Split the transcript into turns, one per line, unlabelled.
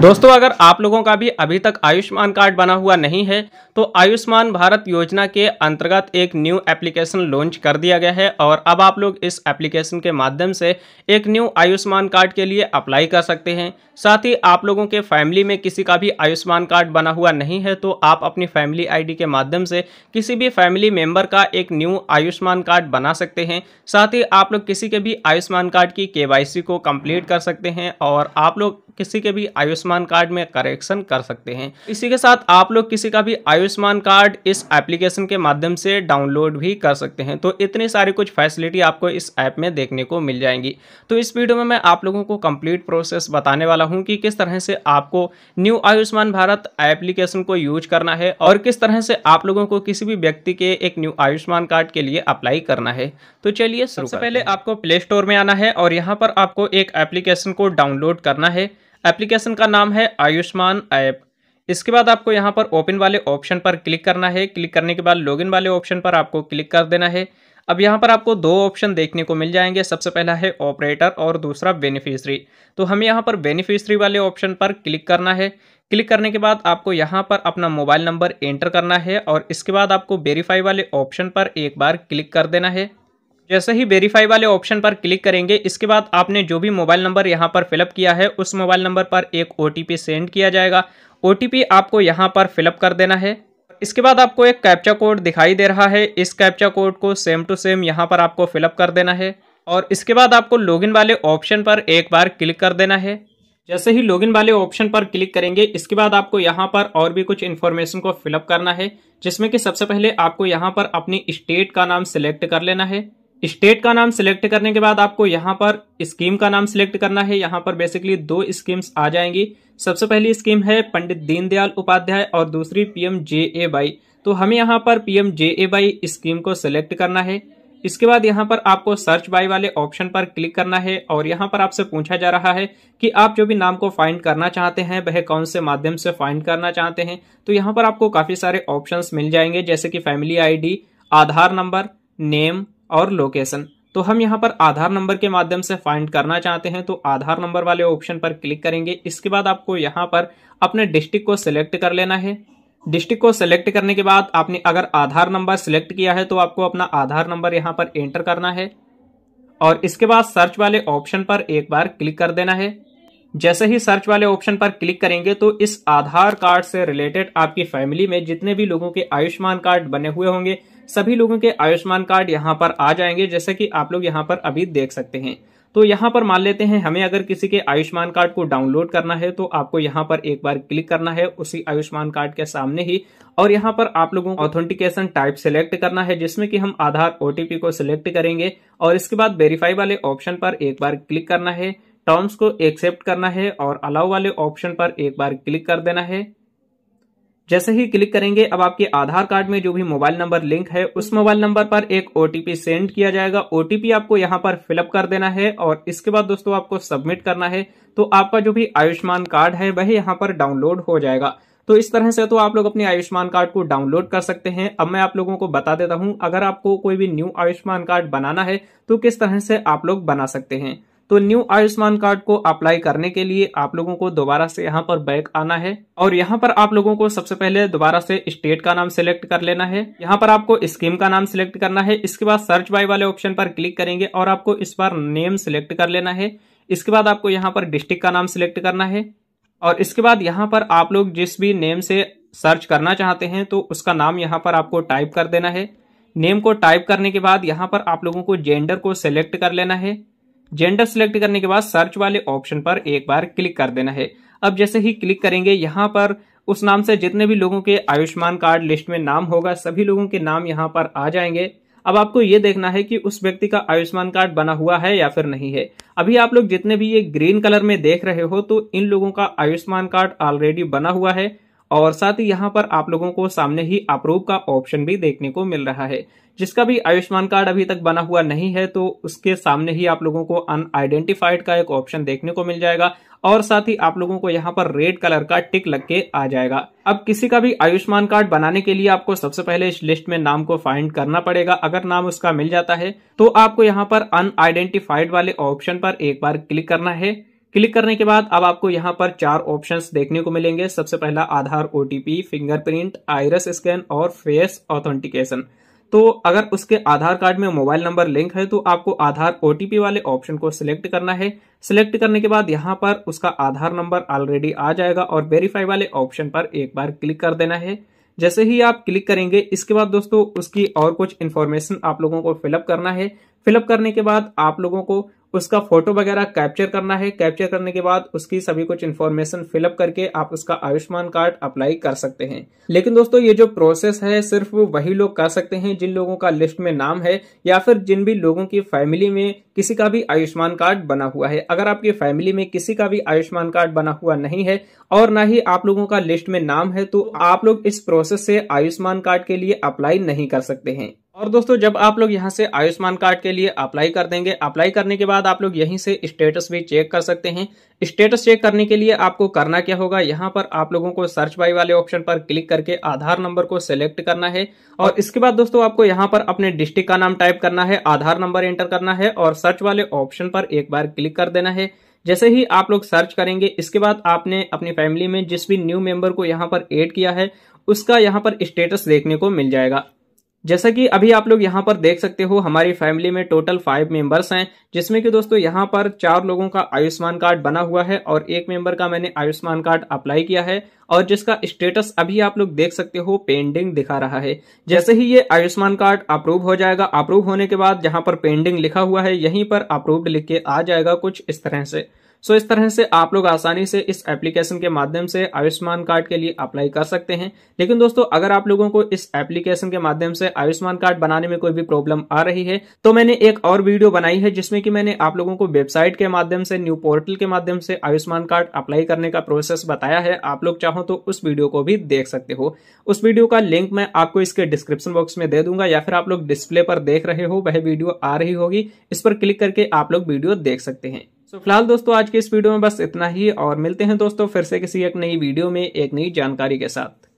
दोस्तों अगर आप लोगों का भी अभी तक आयुष्मान कार्ड बना हुआ नहीं है तो आयुष्मान भारत योजना के अंतर्गत एक न्यू एप्लीकेशन लॉन्च कर दिया गया है और अब आप लोग इस एप्लीकेशन के माध्यम से एक न्यू आयुष्मान कार्ड के लिए अप्लाई कर सकते हैं साथ ही आप लोगों के फैमिली में किसी का भी आयुष्मान कार्ड बना हुआ नहीं है तो आप अपनी फैमिली आई के माध्यम से किसी भी फैमिली मेम्बर का एक न्यू आयुष्मान कार्ड बना सकते हैं साथ ही आप लोग किसी के भी आयुष्मान कार्ड की के को कम्प्लीट कर सकते हैं और आप लोग किसी के भी आयुष्मान आयुष्मान कार्ड में करेक्शन कर सकते हैं इसी के साथ आप लोग किसी का भी आयुष्मान कार्ड इस एप्लीकेशन के माध्यम से डाउनलोड भी कर सकते हैं तो इतनी सारी कुछ फैसिलिटी आपको इस ऐप में देखने को मिल जाएंगी तो इस वीडियो में मैं आप लोगों को कंप्लीट प्रोसेस बताने वाला हूँ कि किस तरह से आपको न्यू आयुष्मान भारत एप्लीकेशन को यूज करना है और किस तरह से आप लोगों को किसी भी व्यक्ति के एक न्यू आयुष्मान कार्ड के लिए अप्लाई करना है तो चलिए सबसे पहले आपको प्ले स्टोर में आना है और यहाँ पर आपको एक एप्लीकेशन को डाउनलोड करना है एप्लीकेशन का नाम है आयुष्मान ऐप इसके बाद आपको यहाँ पर ओपन वाले ऑप्शन पर क्लिक करना है क्लिक करने के बाद लॉगिन वाले ऑप्शन पर आपको क्लिक कर देना है अब यहाँ पर आपको दो ऑप्शन देखने को मिल जाएंगे सबसे पहला है ऑपरेटर और दूसरा बेनिफिशरी तो हमें यहाँ पर बेनिफिशरी वाले ऑप्शन पर क्लिक करना है क्लिक करने के बाद आपको यहाँ पर अपना मोबाइल नंबर एंटर करना है और इसके बाद आपको वेरीफाई वाले ऑप्शन पर एक बार क्लिक कर देना है जैसे ही वेरीफाई वाले ऑप्शन पर क्लिक करेंगे इसके बाद आपने जो भी मोबाइल नंबर यहाँ पर फिलअप किया है उस मोबाइल नंबर पर एक ओ सेंड किया जाएगा ओ आपको यहाँ पर फिलअप कर देना है इसके बाद आपको एक कैप्चा कोड दिखाई दे रहा है इस कैप्चा कोड को सेम टू सेम यहाँ पर आपको फिलअप कर देना है और इसके बाद आपको लॉगिन वाले ऑप्शन पर एक बार क्लिक कर देना है जैसे ही लॉगिन वाले ऑप्शन पर क्लिक करेंगे इसके बाद आपको यहाँ पर और भी कुछ इन्फॉर्मेशन को फिलअप करना है जिसमें कि सबसे पहले आपको यहाँ पर अपनी स्टेट का नाम सिलेक्ट कर लेना है स्टेट का नाम सिलेक्ट करने के बाद आपको यहाँ पर स्कीम का नाम सिलेक्ट करना है यहाँ पर बेसिकली दो स्कीम्स आ जाएंगी सबसे पहली स्कीम है पंडित दीनदयाल उपाध्याय और दूसरी एम जे ए बाई तो हमें यहाँ पर PM J A Y scheme को सिलेक्ट करना है इसके बाद यहाँ पर आपको सर्च बाई वाले ऑप्शन पर क्लिक करना है और यहाँ पर आपसे पूछा जा रहा है कि आप जो भी नाम को फाइंड करना चाहते हैं वह कौन से माध्यम से फाइंड करना चाहते हैं तो यहाँ पर आपको काफ़ी सारे ऑप्शन मिल जाएंगे जैसे कि family ID Aadhaar number name और लोकेशन तो हम यहाँ पर आधार नंबर के माध्यम से फाइंड करना चाहते हैं तो आधार नंबर वाले ऑप्शन पर क्लिक करेंगे इसके बाद आपको यहाँ पर अपने डिस्ट्रिक्ट को सिलेक्ट कर लेना है डिस्ट्रिक्ट को सिलेक्ट करने के बाद आपने अगर आधार नंबर सिलेक्ट किया है तो आपको अपना आधार नंबर यहाँ पर एंटर करना है और इसके बाद सर्च वाले ऑप्शन पर एक बार क्लिक कर देना है जैसे ही सर्च वाले ऑप्शन पर क्लिक करेंगे तो इस आधार कार्ड से रिलेटेड आपकी फैमिली में जितने भी लोगों के आयुष्मान कार्ड बने हुए होंगे सभी लोगों के आयुष्मान कार्ड यहाँ पर आ जाएंगे जैसे कि आप लोग यहाँ पर अभी देख सकते हैं तो यहाँ पर मान लेते हैं हमें अगर किसी के आयुष्मान कार्ड को डाउनलोड करना है तो आपको यहाँ पर एक बार क्लिक करना है उसी आयुष्मान कार्ड के सामने ही और यहाँ पर आप लोगों को ऑथेंटिकेशन टाइप सिलेक्ट करना है जिसमें कि हम आधार ओटीपी को सिलेक्ट करेंगे और इसके बाद वेरीफाई वाले ऑप्शन पर एक बार क्लिक करना है टर्म्स को एक्सेप्ट करना है और अलाउ वाले ऑप्शन पर एक बार क्लिक कर देना है जैसे ही क्लिक करेंगे अब आपके आधार कार्ड में जो भी मोबाइल नंबर लिंक है उस मोबाइल नंबर पर एक ओटीपी सेंड किया जाएगा ओटीपी आपको यहाँ पर फिलअप कर देना है और इसके बाद दोस्तों आपको सबमिट करना है तो आपका जो भी आयुष्मान कार्ड है वह यहाँ पर डाउनलोड हो जाएगा तो इस तरह से तो आप लोग अपने आयुष्मान कार्ड को डाउनलोड कर सकते हैं अब मैं आप लोगों को बता देता हूं अगर आपको कोई भी न्यू आयुष्मान कार्ड बनाना है तो किस तरह से आप लोग बना सकते हैं तो न्यू आयुष्मान कार्ड को अप्लाई करने के लिए आप लोगों को दोबारा से यहाँ पर बैक आना है और यहाँ पर आप लोगों को सबसे पहले दोबारा से स्टेट का नाम सिलेक्ट कर लेना है यहाँ पर आपको स्कीम का नाम सिलेक्ट करना है इसके बाद सर्च बाय वाले ऑप्शन पर क्लिक करेंगे और आपको इस बार नेम सिलेक्ट कर लेना है इसके बाद आपको यहाँ पर डिस्ट्रिक्ट का नाम सिलेक्ट करना है और इसके बाद यहाँ पर आप लोग जिस भी नेम से सर्च करना चाहते हैं तो उसका नाम यहाँ पर आपको टाइप कर देना है नेम को टाइप करने के बाद यहाँ पर आप लोगों को जेंडर को सिलेक्ट कर लेना है जेंडर सिलेक्ट करने के बाद सर्च वाले ऑप्शन पर एक बार क्लिक कर देना है अब जैसे ही क्लिक करेंगे यहाँ पर उस नाम से जितने भी लोगों के आयुष्मान कार्ड लिस्ट में नाम होगा सभी लोगों के नाम यहाँ पर आ जाएंगे अब आपको ये देखना है कि उस व्यक्ति का आयुष्मान कार्ड बना हुआ है या फिर नहीं है अभी आप लोग जितने भी ये ग्रीन कलर में देख रहे हो तो इन लोगों का आयुष्मान कार्ड ऑलरेडी बना हुआ है और साथ ही यहाँ पर आप लोगों को सामने ही अप्रूव का ऑप्शन भी देखने को मिल रहा है जिसका भी आयुष्मान कार्ड अभी तक बना हुआ नहीं है तो उसके सामने ही आप लोगों को अनआइडेंटिफाइड का एक ऑप्शन देखने को मिल जाएगा और साथ ही आप लोगों को यहाँ पर रेड कलर का टिक लग के आ जाएगा अब किसी का भी आयुष्मान कार्ड बनाने के लिए आपको सबसे पहले इस लिस्ट में नाम को फाइंड करना पड़ेगा अगर नाम उसका मिल जाता है तो आपको यहाँ पर अनआइडेंटिफाइड वाले ऑप्शन पर एक बार क्लिक करना है क्लिक करने के बाद अब आपको यहाँ पर चार ऑप्शंस देखने को मिलेंगे सबसे पहला Aadhaar OTP fingerprint iris scan और फेस ऑथेंटिकेशन तो अगर उसके आधार कार्ड में मोबाइल नंबर लिंक है तो आपको आधार ओटीपी वाले ऑप्शन को सिलेक्ट करना है सिलेक्ट करने के बाद यहाँ पर उसका आधार नंबर ऑलरेडी आ जाएगा और वेरीफाई वाले ऑप्शन पर एक बार क्लिक कर देना है जैसे ही आप क्लिक करेंगे इसके बाद दोस्तों उसकी और कुछ इन्फॉर्मेशन आप लोगों को फिलअप करना है फिलअप करने के बाद आप लोगों को उसका फोटो वगैरह कैप्चर करना है कैप्चर करने के बाद उसकी सभी कुछ इन्फॉर्मेशन फिलअप करके आप उसका आयुष्मान कार्ड अप्लाई कर सकते हैं लेकिन दोस्तों ये जो प्रोसेस है सिर्फ वही लोग कर सकते हैं जिन लोगों का लिस्ट में नाम है या फिर जिन भी लोगों की फैमिली में किसी का भी आयुष्मान कार्ड बना हुआ है अगर आपकी फैमिली में किसी का भी आयुष्मान कार्ड बना हुआ नहीं है और ना ही आप लोगों का लिस्ट में नाम है तो आप लोग इस प्रोसेस से आयुष्मान कार्ड के लिए अप्लाई नहीं कर सकते हैं और दोस्तों जब आप लोग यहाँ से आयुष्मान कार्ड के लिए अप्लाई कर देंगे अप्लाई करने के बाद आप लोग यहीं से स्टेटस भी चेक कर सकते हैं स्टेटस चेक करने के लिए आपको करना क्या होगा यहाँ पर आप लोगों को सर्च बाई वाले ऑप्शन पर क्लिक करके आधार नंबर को सिलेक्ट करना है और इसके बाद दोस्तों आपको यहाँ पर अपने डिस्ट्रिक्ट का नाम टाइप करना है आधार नंबर एंटर करना है और सर्च वाले ऑप्शन पर एक बार क्लिक कर देना है जैसे ही आप लोग सर्च करेंगे इसके बाद आपने अपनी फैमिली में जिस भी न्यू मेंबर को यहाँ पर ऐड किया है उसका यहाँ पर स्टेटस देखने को मिल जाएगा जैसा कि अभी आप लोग यहाँ पर देख सकते हो हमारी फैमिली में टोटल फाइव मेंबर्स हैं जिसमें कि दोस्तों यहाँ पर चार लोगों का आयुष्मान कार्ड बना हुआ है और एक मेंबर का मैंने आयुष्मान कार्ड अप्लाई किया है और जिसका स्टेटस अभी आप लोग देख सकते हो पेंडिंग दिखा रहा है जैसे ही ये आयुष्मान कार्ड अप्रूव हो जाएगा अप्रूव होने के बाद जहां पर पेंडिंग लिखा हुआ है यहीं पर अप्रूव्ड लिख के आ जाएगा कुछ इस तरह से सो इस तरह से आप लोग आसानी से इस एप्लीकेशन के माध्यम से आयुष्मान कार्ड के लिए अप्लाई कर सकते हैं लेकिन दोस्तों अगर आप लोगों को इस एप्लीकेशन के माध्यम से आयुष्मान कार्ड बनाने में कोई भी प्रॉब्लम आ रही है तो मैंने एक और वीडियो बनाई है जिसमें कि मैंने आप लोगों को वेबसाइट के माध्यम से न्यू पोर्टल के माध्यम से आयुष्मान कार्ड अप्लाई करने का प्रोसेस बताया है आप लोग चाहो तो उस वीडियो को भी देख सकते हो उस वीडियो का लिंक मैं आपको इसके डिस्क्रिप्शन बॉक्स में दे दूंगा या फिर आप लोग डिस्प्ले पर देख रहे हो वह वीडियो आ रही होगी इस पर क्लिक करके आप लोग वीडियो देख सकते हैं सो फिलहाल दोस्तों आज के इस वीडियो में बस इतना ही और मिलते हैं दोस्तों फिर से किसी एक नई वीडियो में एक नई जानकारी के साथ